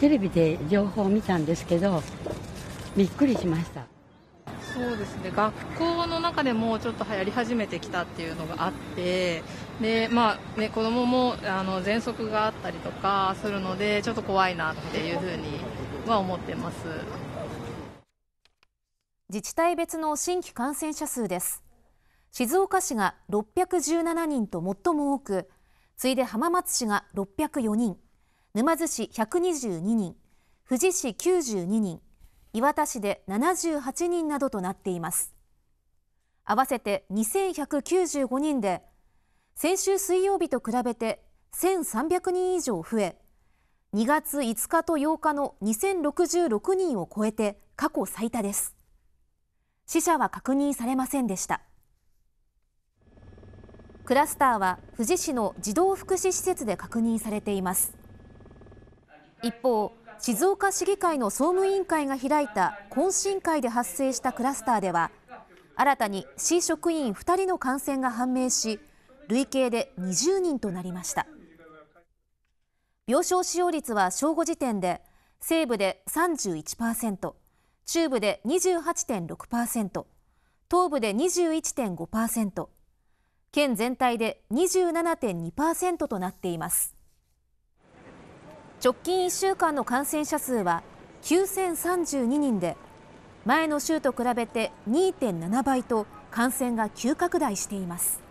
テレビで情報を見たんですけどびっくりしましたそうですね学校の中でもちょっと流行り始めてきたっていうのがあってで、まあね、子どももあの喘息があったりとかするのでちょっと怖いなっていうふうには思ってます自治体別の新規感染者数です静岡市が617人と最も多く次いで浜松市が604人沼津市122人、富士市92人、磐田市で78人などとなっています。合わせて2195人で、先週水曜日と比べて1300人以上増え、2月5日と8日の2066人を超えて過去最多です。死者は確認されませんでした。クラスターは富士市の児童福祉施設で確認されています。一方静岡市議会の総務委員会が開いた懇親会で発生したクラスターでは新たに市職員2人の感染が判明し累計で20人となりました病床使用率は正午時点で西部で31%中部で28.6%東部で21.5%県全体で27.2%となっています直近1週間の感染者数は9032人で前の週と比べて2.7倍と感染が急拡大しています